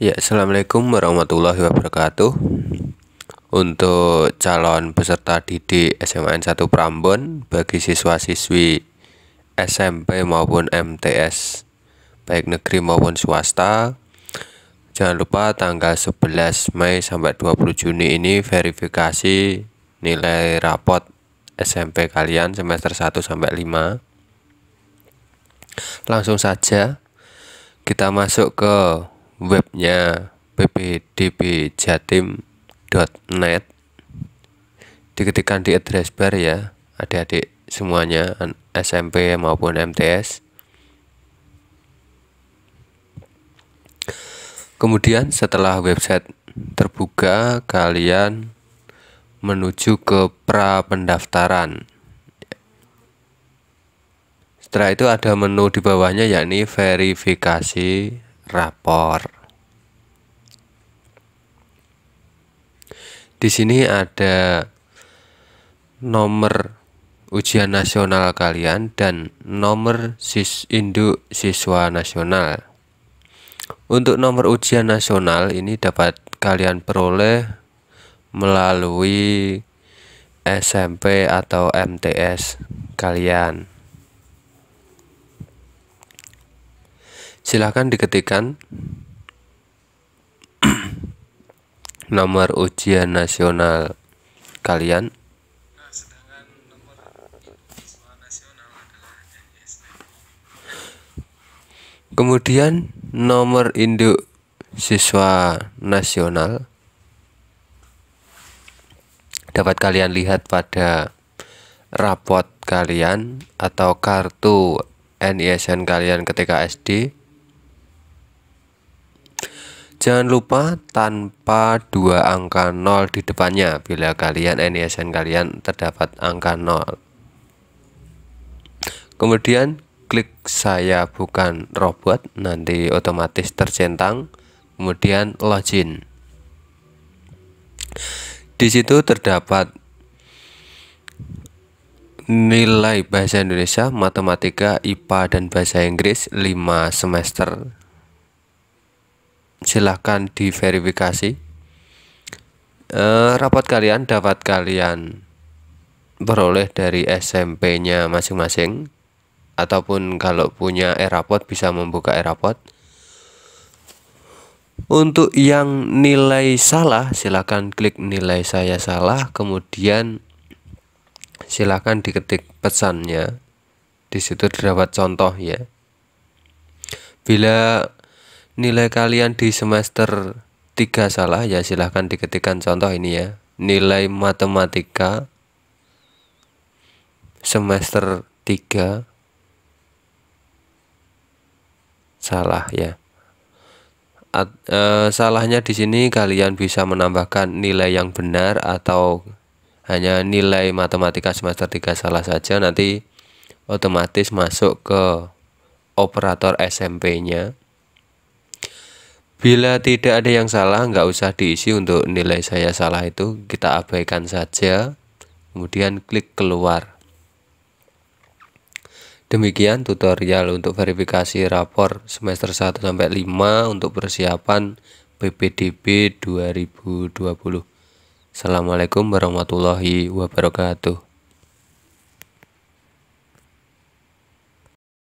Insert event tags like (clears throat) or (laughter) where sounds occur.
Ya, Assalamualaikum warahmatullahi wabarakatuh Untuk calon peserta didik SMAN 1 Prambon Bagi siswa-siswi SMP maupun MTS Baik negeri maupun swasta Jangan lupa tanggal 11 Mei sampai 20 Juni ini Verifikasi nilai rapot SMP kalian semester 1 sampai 5 Langsung saja kita masuk ke webnya ppdbjatim.net diketikkan di address bar ya adik-adik semuanya SMP maupun MTS kemudian setelah website terbuka kalian menuju ke pra pendaftaran setelah itu ada menu di bawahnya yakni verifikasi rapor. Di sini ada nomor ujian nasional kalian dan nomor sis induk siswa nasional. Untuk nomor ujian nasional ini dapat kalian peroleh melalui SMP atau MTS kalian. silahkan diketikkan (clears throat) nomor ujian nasional kalian Kemudian nomor induk siswa nasional dapat kalian lihat pada rapot kalian atau kartu NISN kalian ketika SD Jangan lupa tanpa dua angka nol di depannya bila kalian NISN kalian terdapat angka nol. Kemudian klik saya bukan robot nanti otomatis tercentang kemudian login di situ terdapat nilai bahasa Indonesia, matematika, IPA dan bahasa Inggris 5 semester silahkan diverifikasi e, eh, rapot kalian dapat kalian beroleh dari SMP-nya masing-masing ataupun kalau punya e-rapot bisa membuka e-rapot untuk yang nilai salah silahkan klik nilai saya salah kemudian silahkan diketik pesannya di situ terdapat contoh ya bila nilai kalian di semester 3 salah ya silahkan diketikkan contoh ini ya nilai matematika semester 3 salah ya At, e, salahnya di sini kalian bisa menambahkan nilai yang benar atau hanya nilai matematika semester 3 salah saja nanti otomatis masuk ke operator SMP-nya Bila tidak ada yang salah, nggak usah diisi untuk nilai saya salah itu, kita abaikan saja. Kemudian klik keluar. Demikian tutorial untuk verifikasi rapor semester 1 sampai 5 untuk persiapan PPDB 2020. Assalamualaikum warahmatullahi wabarakatuh.